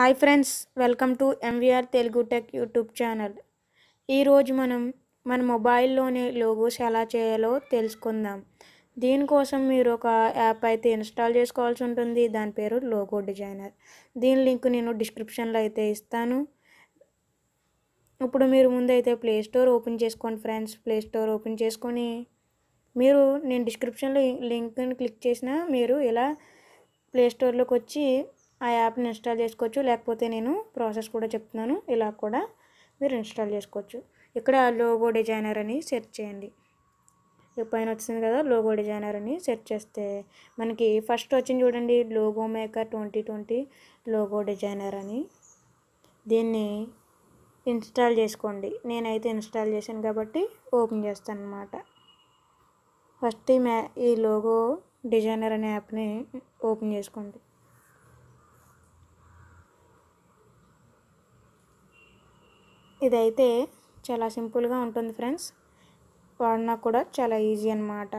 hi friends welcome to M V R Telugu tech YouTube channel ఈరోజు మనం మన మొబైల్లోనే లోగోస్ ఎలా చేయాలో తెలుసుకుందాం దీనికోసం మీరు ఒక యాప్ అయితే ఇన్స్టాల్ చేసుకోవాల్సి ఉంటుంది దాని పేరు లోగో డిజైనర్ దీని లింక్ నేను డిస్క్రిప్షన్లో అయితే ఇస్తాను ఇప్పుడు మీరు ముందైతే ప్లేస్టోర్ ఓపెన్ చేసుకోండి ఫ్రెండ్స్ ప్లేస్టోర్ ఓపెన్ చేసుకొని మీరు నేను డిస్క్రిప్షన్లో లింక్ని క్లిక్ చేసినా మీరు ఇలా ప్లేస్టోర్లోకి వచ్చి ఆ యాప్ని ఇన్స్టాల్ చేసుకోవచ్చు లేకపోతే నేను ప్రాసెస్ కూడా చెప్తున్నాను ఇలా కూడా మీరు ఇన్స్టాల్ చేసుకోవచ్చు ఇక్కడ లోగో డిజైనర్ అని సెర్చ్ చేయండి పైన వచ్చింది కదా లోగో డిజైనర్ అని సెర్చ్ చేస్తే మనకి ఫస్ట్ వచ్చింది చూడండి logo maker twenty twenty logo designer అని దీన్ని ఇన్స్టాల్ చేసుకోండి నేనైతే ఇన్స్టాల్ చేశాను కాబట్టి ఓపెన్ చేస్తాను అనమాట ఫస్ట్ ఈ మ్యా ఈ లోగో డిజైనర్ అనే యాప్ని ఓపెన్ చేసుకోండి ఇదైతే చాలా సింపుల్గా ఉంటుంది ఫ్రెండ్స్ వాడినా కూడా చాలా ఈజీ అనమాట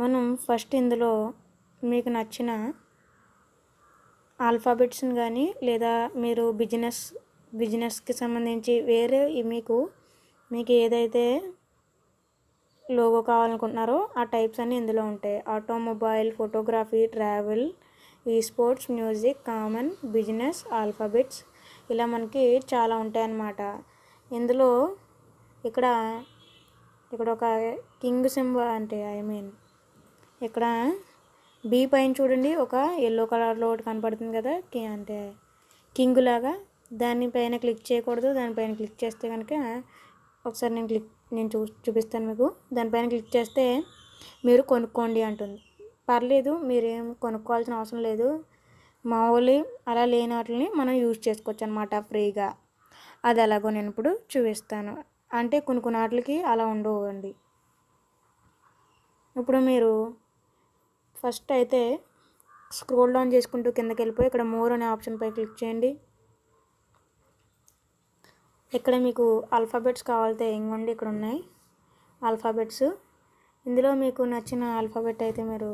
మనం ఫస్ట్ ఇందులో మీకు నచ్చిన ఆల్ఫాబెట్స్ని కానీ లేదా మీరు బిజినెస్ బిజినెస్కి సంబంధించి వేరే మీకు మీకు ఏదైతే లోగో కావాలనుకుంటున్నారో ఆ టైప్స్ అన్నీ ఇందులో ఉంటాయి ఆటోమొబైల్ ఫోటోగ్రఫీ ట్రావెల్ ఈ sports music common business alphabets ఇలా మనకి చాలా ఉంటాయన్నమాట ఇందులో ఇక్కడ ఇక్కడ ఒక కింగ్ సింబ అంటే ఐ మీన్ ఇక్కడ బీ పైన చూడండి ఒక ఎల్లో కలర్లో ఒకటి కనపడుతుంది కదా అంటే కింగ్ లాగా దానిపైన క్లిక్ చేయకూడదు దానిపైన క్లిక్ చేస్తే కనుక ఒకసారి నేను క్లిక్ నేను చూ చూపిస్తాను మీకు దానిపైన క్లిక్ చేస్తే మీరు కొనుక్కోండి అంటుంది పర్లేదు మీరేం కొనుక్కోవాల్సిన అవసరం లేదు మామూలు అలా లేని వాటిని మనం యూజ్ చేసుకోవచ్చు అనమాట ఫ్రీగా అది ఎలాగో నేను ఇప్పుడు చూపిస్తాను అంటే కొన్ని కొన్ని ఆటలకి అలా ఉండవండి ఇప్పుడు మీరు ఫస్ట్ అయితే స్క్రోల్ డౌన్ చేసుకుంటూ కిందకి వెళ్ళిపోయి ఇక్కడ మోర్ అనే ఆప్షన్పై క్లిక్ చేయండి ఇక్కడ మీకు ఆల్ఫాబెట్స్ కావాలంటే ఇంకోండి ఇక్కడ ఉన్నాయి ఆల్ఫాబెట్స్ ఇందులో మీకు నచ్చిన ఆల్ఫాబెట్ అయితే మీరు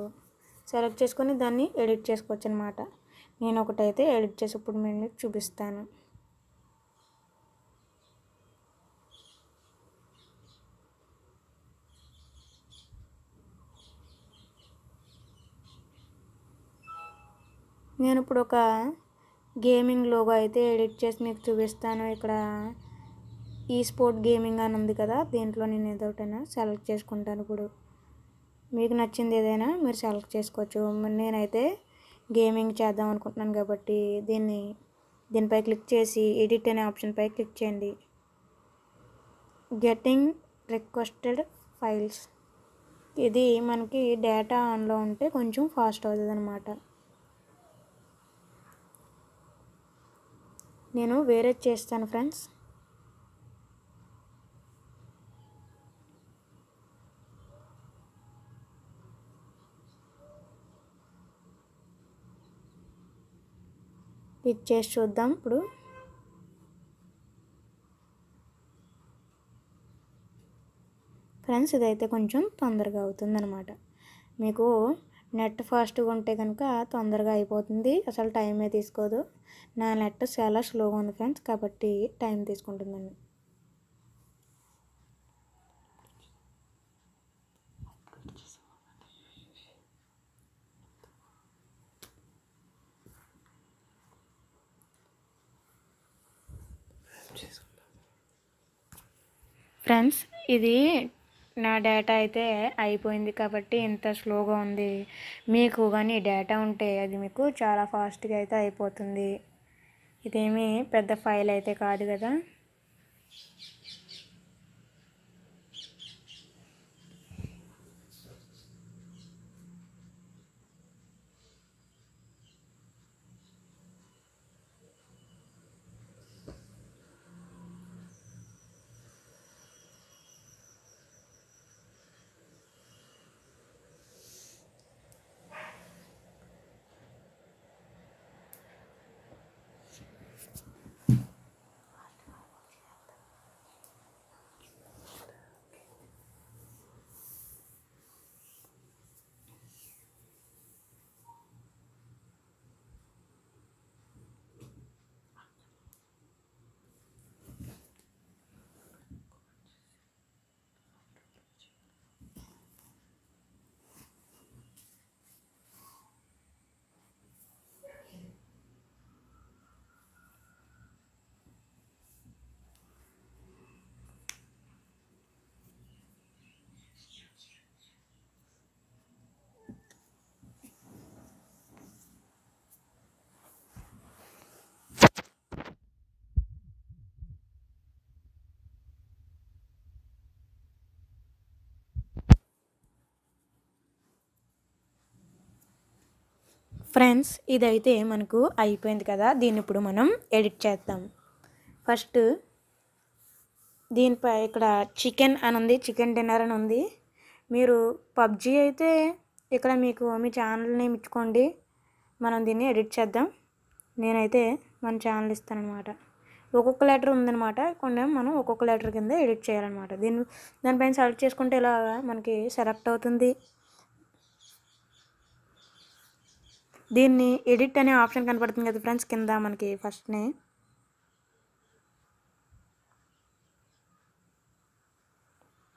సెలెక్ట్ చేసుకొని దాన్ని ఎడిట్ చేసుకోవచ్చు అనమాట నేను ఒకటైతే ఎడిట్ చేసి ఇప్పుడు నేను చూపిస్తాను నేను ఇప్పుడు ఒక గేమింగ్ లోగో అయితే ఎడిట్ చేసి మీకు చూపిస్తాను ఇక్కడ ఈ స్పోర్ట్ గేమింగ్ అని ఉంది కదా దీంట్లో నేను ఏదోటైనా సెలెక్ట్ చేసుకుంటాను ఇప్పుడు మీకు నచ్చింది ఏదైనా మీరు సెలెక్ట్ చేసుకోవచ్చు నేనైతే గేమింగ్ చేద్దాం అనుకుంటున్నాను కాబట్టి దీన్ని దీనిపై క్లిక్ చేసి ఎడిట్ అనే ఆప్షన్పై క్లిక్ చేయండి గెట్టింగ్ రిక్వెస్టెడ్ ఫైల్స్ ఇది మనకి డేటా ఆన్లో ఉంటే కొంచెం ఫాస్ట్ అవుతుంది అనమాట నేను వేరే చేస్తాను ఫ్రెండ్స్ ఇది చేసి చూద్దాం ఇప్పుడు ఫ్రెండ్స్ ఇదైతే కొంచెం తొందరగా అవుతుందన్నమాట మీకు నెట్ ఫాస్ట్గా ఉంటే కనుక తొందరగా అయిపోతుంది అసలు టైమే తీసుకోదు నా నెట్ చాలా స్లోగా ఉంది ఫ్రెండ్స్ కాబట్టి టైం తీసుకుంటుందండి ఫ్రెండ్స్ ఇది నా డేటా అయితే అయిపోయింది కాబట్టి ఇంత స్లోగా ఉంది మీకు కానీ డేటా ఉంటే అది మీకు చాలా ఫాస్ట్గా అయితే అయిపోతుంది ఇదేమీ పెద్ద ఫైల్ అయితే కాదు కదా ఫ్రెండ్స్ ఇదైతే మనకు అయిపోయింది కదా దీన్ని ఇప్పుడు మనం ఎడిట్ చేద్దాం ఫస్ట్ దీనిపై ఇక్కడ చికెన్ అని ఉంది చికెన్ డిన్నర్ అని ఉంది మీరు పబ్జీ అయితే ఇక్కడ మీకు మీ ఛానల్ నేమ్ ఇచ్చుకోండి మనం దీన్ని ఎడిట్ చేద్దాం నేనైతే మన ఛానల్ ఇస్తానమాట ఒక్కొక్క లెటర్ ఉందనమాట కొన్ని మనం ఒక్కొక్క లెటర్ కింద ఎడిట్ చేయాలన్నమాట దీన్ని దానిపైన సెలెక్ట్ చేసుకుంటే ఇలా మనకి సెలెక్ట్ అవుతుంది దీన్ని ఎడిట్ అనే ఆప్షన్ కనపడుతుంది కదా ఫ్రెండ్స్ కింద మనకి ఫస్ట్నే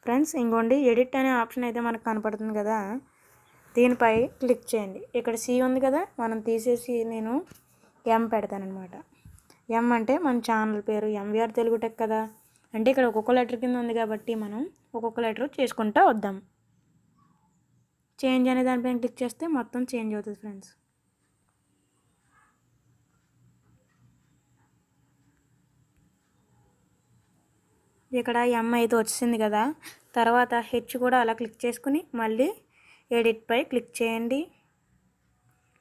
ఫ్రెండ్స్ ఇంకోండి ఎడిట్ అనే ఆప్షన్ అయితే మనకు కనపడుతుంది కదా దీనిపై క్లిక్ చేయండి ఇక్కడ సి ఉంది కదా మనం తీసేసి నేను ఎం పెడతానమాట ఎం అంటే మన ఛానల్ పేరు ఎంవిఆర్ తెలుగు టెక్ కదా అంటే ఇక్కడ ఒక్కొక్క లెటర్ కింద ఉంది కాబట్టి మనం ఒక్కొక్క లెటర్ చేసుకుంటూ వద్దాం చేంజ్ అనే దానిపైన క్లిక్ చేస్తే మొత్తం చేంజ్ అవుతుంది ఫ్రెండ్స్ ఇక్కడ ఎం అయితే వచ్చింది కదా తర్వాత హెచ్ కూడా అలా క్లిక్ చేసుకుని మళ్ళీ ఎడిట్ పై క్లిక్ చేయండి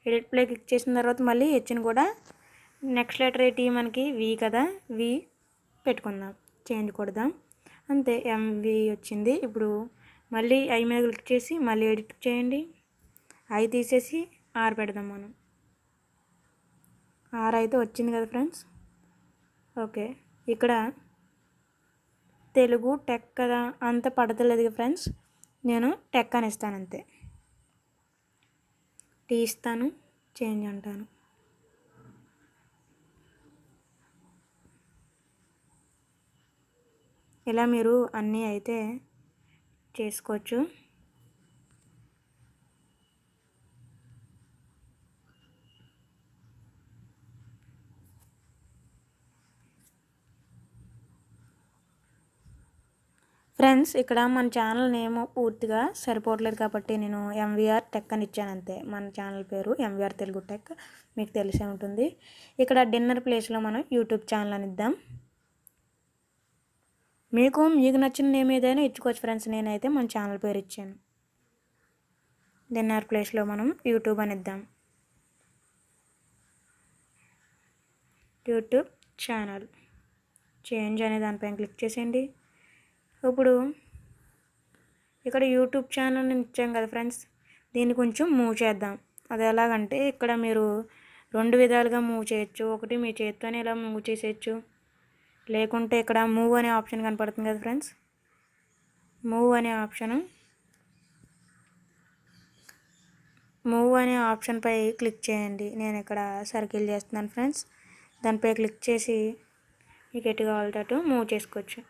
ఎడిట్ పై క్లిక్ చేసిన తర్వాత మళ్ళీ హెచ్ని కూడా నెక్స్ట్ లెటర్ ఏంటి మనకి వి కదా వి పెట్టుకుందాం చేంజ్ కొడదాం అంతే ఎంవి వచ్చింది ఇప్పుడు మళ్ళీ ఐ మీద క్లిక్ చేసి మళ్ళీ ఎడిట్ చేయండి ఐ తీసేసి ఆర్ పెడదాం మనం ఆర్ అయితే వచ్చింది కదా ఫ్రెండ్స్ ఓకే ఇక్కడ తెలుగు టెక్ కదా అంత పడతలేదు ఫ్రెండ్స్ నేను టెక్ అని ఇస్తాను అంతే టీ ఇస్తాను చేంజ్ అంటాను ఇలా మీరు అన్నీ అయితే చేసుకోవచ్చు ఫ్రెండ్స్ ఇక్కడ మన ఛానల్ నేమ్ పూర్తిగా సరిపోవట్లేదు కాబట్టి నేను ఎంవీఆర్ టెక్ అని ఇచ్చాను అంతే మన ఛానల్ పేరు ఎంవీఆర్ తెలుగు టెక్ మీకు తెలిసే ఉంటుంది ఇక్కడ డిన్నర్ ప్లేస్లో మనం యూట్యూబ్ ఛానల్ అని ఇద్దాం మీకు మీకు నచ్చిన నేమ్ ఏదైనా ఇచ్చుకోవచ్చు ఫ్రెండ్స్ నేనైతే మన ఛానల్ పేరు ఇచ్చాను డిన్నర్ ప్లేస్లో మనం యూట్యూబ్ అని ఇద్దాం యూట్యూబ్ ఛానల్ చేంజ్ అనే దానిపైన క్లిక్ చేసేయండి ఇప్పుడు ఇక్కడ యూట్యూబ్ ఛానల్ ఇచ్చాం కదా ఫ్రెండ్స్ దీన్ని కొంచెం మూవ్ చేద్దాం అది ఎలాగంటే ఇక్కడ మీరు రెండు విధాలుగా మూవ్ చేయొచ్చు ఒకటి మీ చేతితోనే ఇలా మూవ్ చేసేయచ్చు లేకుంటే ఇక్కడ మూవ్ అనే ఆప్షన్ కనపడుతుంది కదా ఫ్రెండ్స్ మూవ్ అనే ఆప్షను మూవ్ అనే ఆప్షన్పై క్లిక్ చేయండి నేను ఇక్కడ సర్కిల్ చేస్తున్నాను ఫ్రెండ్స్ దానిపై క్లిక్ చేసి మీకు ఎటు కావాలటట్టు మూవ్ చేసుకోవచ్చు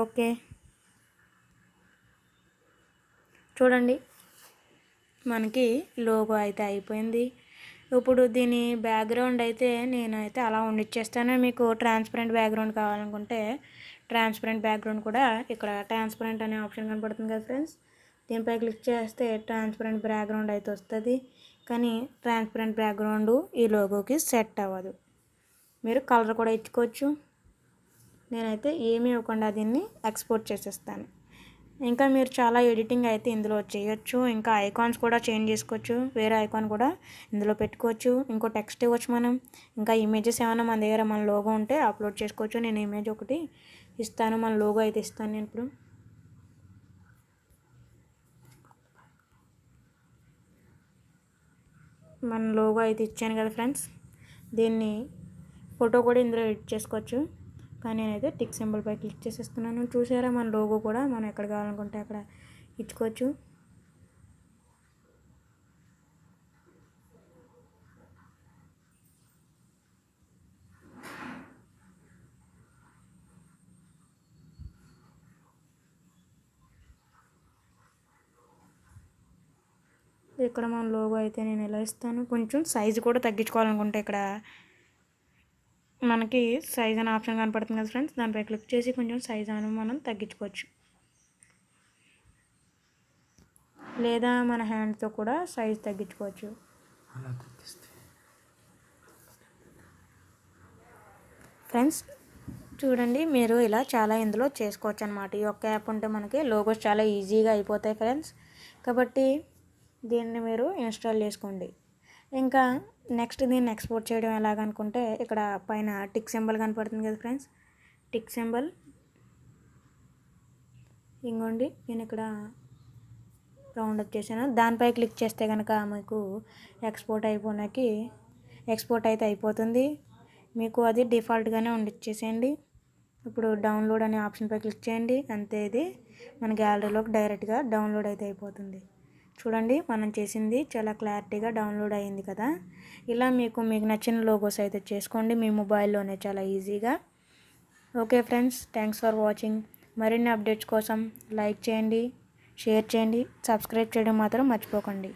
ఓకే చూడండి మనకి లోగో అయితే అయిపోయింది ఇప్పుడు దీని బ్యాక్గ్రౌండ్ అయితే నేనైతే అలా ఉండిచ్చేస్తాను మీకు ట్రాన్స్పరెంట్ బ్యాక్గ్రౌండ్ కావాలనుకుంటే ట్రాన్స్పరెంట్ బ్యాక్గ్రౌండ్ కూడా ఇక్కడ ట్రాన్స్పరెంట్ అనే ఆప్షన్ కనపడుతుంది కదా ఫ్రెండ్స్ దీనిపై క్లిక్ చేస్తే ట్రాన్స్పరెంట్ బ్యాక్గ్రౌండ్ అయితే వస్తుంది కానీ ట్రాన్స్పరెంట్ బ్యాక్గ్రౌండ్ ఈ లోగోకి సెట్ అవ్వదు మీరు కలర్ కూడా ఇచ్చుకోవచ్చు నేనైతే ఏమీ ఇవ్వకుండా దీన్ని ఎక్స్పోర్ట్ చేసేస్తాను ఇంకా మీరు చాలా ఎడిటింగ్ అయితే ఇందులో చేయొచ్చు ఇంకా ఐకాన్స్ కూడా చేంజ్ చేసుకోవచ్చు వేరే ఐకాన్ కూడా ఇందులో పెట్టుకోవచ్చు ఇంకో టెక్స్ట్ ఇవ్వచ్చు మనం ఇంకా ఇమేజెస్ ఏమైనా మన దగ్గర మన లోగో ఉంటే అప్లోడ్ చేసుకోవచ్చు నేను ఇమేజ్ ఒకటి ఇస్తాను మన లోగో అయితే ఇస్తాను నేను ఇప్పుడు మన లోగో అయితే ఇచ్చాను కదా ఫ్రెండ్స్ దీన్ని ఫోటో కూడా ఇందులో ఎడిట్ చేసుకోవచ్చు కానీ నేనైతే టిక్ సింబల్ పై క్లిక్ చేసేస్తున్నాను చూసారా మన లోగో కూడా మనం ఎక్కడ కావాలనుకుంటే అక్కడ ఇచ్చుకోవచ్చు ఇక్కడ మన లోగో అయితే నేను ఎలా ఇస్తాను కొంచెం సైజు కూడా తగ్గించుకోవాలనుకుంటే ఇక్కడ మనకి సైజ్ అనే ఆప్షన్ కనపడుతుంది కదా ఫ్రెండ్స్ దానిపై క్లిక్ చేసి కొంచెం సైజ్ అని మనం తగ్గించుకోవచ్చు లేదా మన హ్యాండ్తో కూడా సైజ్ తగ్గించుకోవచ్చు ఫ్రెండ్స్ చూడండి మీరు ఇలా చాలా ఇందులో చేసుకోవచ్చు అనమాట ఈ యొక్క యాప్ ఉంటే మనకి లోగోస్ చాలా ఈజీగా అయిపోతాయి ఫ్రెండ్స్ కాబట్టి దీన్ని మీరు ఇన్స్టాల్ చేసుకోండి ఇంకా నెక్స్ట్ దీన్ని ఎక్స్పోర్ట్ చేయడం ఎలాగనుకుంటే ఇక్కడ పైన టిక్ సింబల్ కనపడుతుంది కదా ఫ్రెండ్స్ టిక్ సింబల్ ఇంకోండి నేను ఇక్కడ రౌండ్ అప్ చేశాను దానిపై క్లిక్ చేస్తే కనుక మీకు ఎక్స్పోర్ట్ అయిపోయినాకి ఎక్స్పోర్ట్ అయితే అయిపోతుంది మీకు అది డిఫాల్ట్గానే ఉండిచ్చేసేయండి ఇప్పుడు డౌన్లోడ్ అనే ఆప్షన్పై క్లిక్ చేయండి అంతే ఇది మన గ్యాలరీలోకి డైరెక్ట్గా డౌన్లోడ్ అయితే అయిపోతుంది చూడండి మనం చేసింది చాలా క్లారిటీగా డౌన్లోడ్ అయింది కదా ఇలా మీకు మీకు నచ్చిన లోగోస్ అయితే చేసుకోండి మీ మొబైల్లోనే చాలా ఈజీగా okay friends thanks for watching మరిన్ని అప్డేట్స్ కోసం లైక్ చేయండి షేర్ చేయండి సబ్స్క్రైబ్ చేయడం మాత్రం మర్చిపోకండి